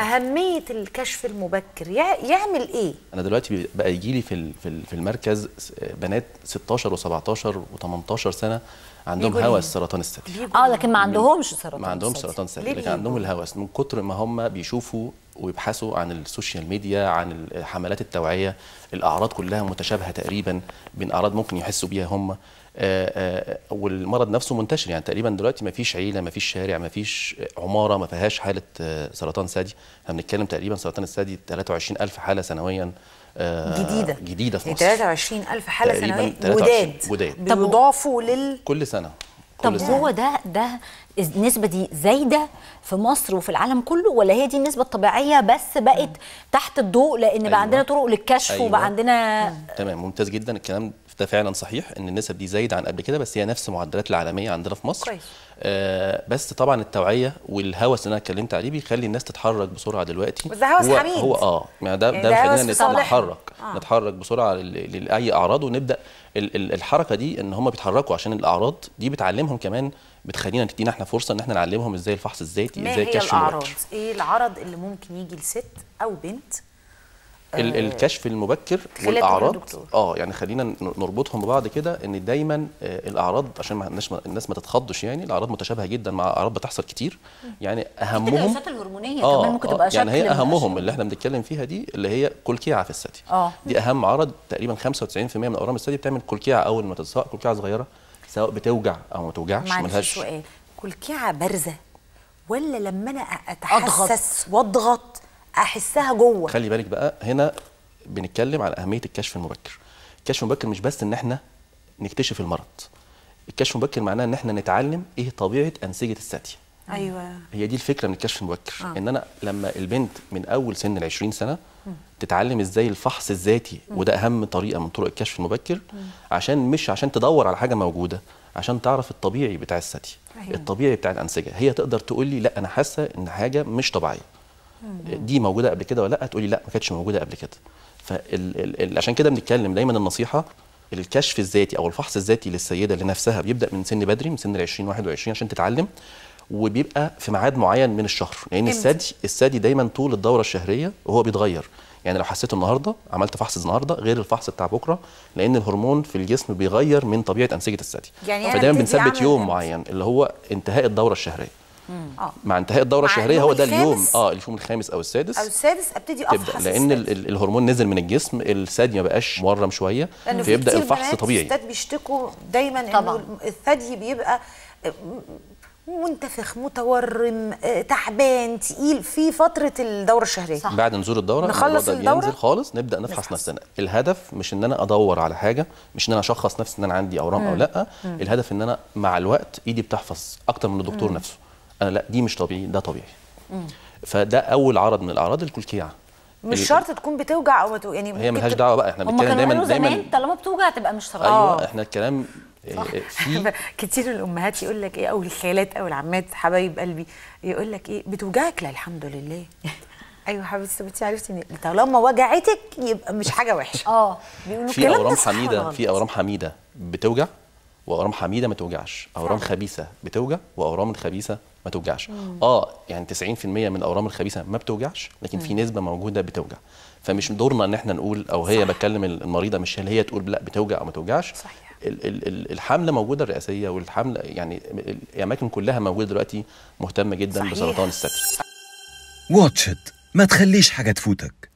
اهميه الكشف المبكر يعمل ايه انا دلوقتي بقى يجي لي في في المركز بنات 16 و17 و18 سنه عندهم هوس إيه؟ سرطان الثدي اه لكن ما عندهمش سرطان ما عندهمش سرطان الثدي لكن عندهم الهوس من كتر ما هم بيشوفوا ويبحثوا عن السوشيال ميديا عن حملات التوعيه الاعراض كلها متشابهه تقريبا بين اعراض ممكن يحسوا بيها هم آه، آه، والمرض نفسه منتشر يعني تقريبا دلوقتي ما فيش عيله ما فيش شارع ما فيش عماره ما فيهاش حاله آه، سرطان ثدي احنا بنتكلم تقريبا سرطان الثدي 23000 حاله سنويا جديده جديده في يعني مصر 23000 حاله سنويه جداد جداد بيضافوا لل كل سنه طب سنة. هو ده ده النسبه دي زايده في مصر وفي العالم كله ولا هي دي النسبه الطبيعيه بس بقت تحت الضوء لان أيوة. بقى عندنا طرق للكشف أيوة. وبقى عندنا تمام ممتاز جدا الكلام ده فعلا صحيح ان النسب دي زايده عن قبل كده بس هي نفس معدلات العالميه عندنا في مصر كويس. آه بس طبعا التوعيه والهوس اللي انا اتكلمت عليه بيخلي الناس تتحرك بسرعه دلوقتي بس هوس هو حميد هو اه يعني ده يعني ده بيخلينا نتحرك آه. نتحرك بسرعه لاي اعراض ونبدا الحركه دي ان هم بيتحركوا عشان الاعراض دي بتعلمهم كمان بتخلينا تدينا احنا فرصه ان احنا نعلمهم ازاي الفحص الذاتي ازاي كشف الاعراض؟ ايه العرض اللي ممكن يجي لست او بنت آه. الكشف المبكر والاعراض اه يعني خلينا نربطهم ببعض كده ان دايما آه، الاعراض عشان ما الناس ما تتخضش يعني الاعراض متشابهه جدا مع اعراض بتحصل كتير يعني اهمهم الجلسات الهرمونيه آه كمان ممكن تبقى آه، يعني هي اهمهم اللي احنا بنتكلم فيها دي اللي هي كلكيعه في الثدي آه. دي اهم عرض تقريبا 95% من اورام الثدي بتعمل كلكيعه اول ما تتساق كلكيعه صغيره سواء بتوجع او ما توجعش ملهاش سؤال كلكيعه بارزه ولا لما انا اتحسس واضغط احسها جوه خلي بالك بقى هنا بنتكلم على اهميه الكشف المبكر الكشف المبكر مش بس ان احنا نكتشف المرض الكشف المبكر معناه ان احنا نتعلم ايه طبيعه انسجه الثدي ايوه هي دي الفكره من الكشف المبكر آه. ان انا لما البنت من اول سن ال 20 سنه م. تتعلم ازاي الفحص الذاتي وده اهم طريقه من طرق الكشف المبكر م. عشان مش عشان تدور على حاجه موجوده عشان تعرف الطبيعي بتاع الثدي أيوة. الطبيعي بتاع الانسجه هي تقدر تقول لي لا انا حاسه ان حاجه مش طبيعيه دي موجوده قبل كده ولا لا تقولي لا ما كانتش موجوده قبل كده فعشان كده بنتكلم دايما النصيحه الكشف الذاتي او الفحص الذاتي للسيده لنفسها بيبدا من سن بدري من سن ال 20 21 عشان تتعلم وبيبقى في ميعاد معين من الشهر لان الثدي الثدي دايما طول الدوره الشهريه وهو بيتغير يعني لو حسيته النهارده عملت فحص النهارده غير الفحص بتاع بكره لان الهرمون في الجسم بيغير من طبيعه انسجه الثدي يعني فدايما بنثبت يوم معين اللي هو انتهاء الدوره الشهريه آه. مع انتهاء الدوره الشهريه هو ده اليوم اه اليوم الخامس او السادس او السادس ابتدي افحص تبدأ لان السادس. الهرمون نزل من الجسم الثدي ما بقاش مورم شويه فيبدا الفحص طبيعي الستات بيشتكوا دايما طبعا. انه الثدي بيبقى آه، منتفخ متورم آه، تعبان تقيل في فتره الدوره الشهريه صح. بعد نزول الدوره نخلص الدوره ينزل خالص نبدا نفحص نفسنا الهدف مش ان انا ادور على حاجه مش ان انا اشخص نفسي ان انا عندي اورام او لا مم. الهدف ان انا مع الوقت ايدي بتحفظ اكتر من الدكتور مم. نفسه آه لا دي مش طبيعي ده طبيعي مم. فده اول عرض من الاعراض الكلكيعه مش شرط تكون بتوجع او بتو... يعني هي ملهاش دعوه بقى احنا بنتكلم دايما دايما طالما بتوجع تبقى مش طبيعي ايوه أوه. احنا الكلام صح. آه، في كتير الامهات يقول لك ايه او الخالات او العمات حبايب قلبي يقول لك ايه بتوجعك لا الحمد لله ايوه حبيبتي انت عرفتي ان طالما وجعتك يبقى مش حاجه وحشه اه بيقولوا في اورام حميده في اورام حميده بتوجع واورام حميده ما توجعش اورام صح. خبيثه بتوجع واورام الخبيثه ما توجعش مم. اه يعني 90% من الاورام الخبيثه ما بتوجعش لكن مم. في نسبه موجوده بتوجع فمش دورنا ان احنا نقول او هي صح. بتكلم المريضه مش هل هي تقول لا بتوجع او ما توجعش صحيح الحمله موجوده الرئاسيه والحمله يعني الاماكن كلها موجوده دلوقتي مهتمه جدا صحيح. بسرطان الثدي واتشت ما تخليش حاجه تفوتك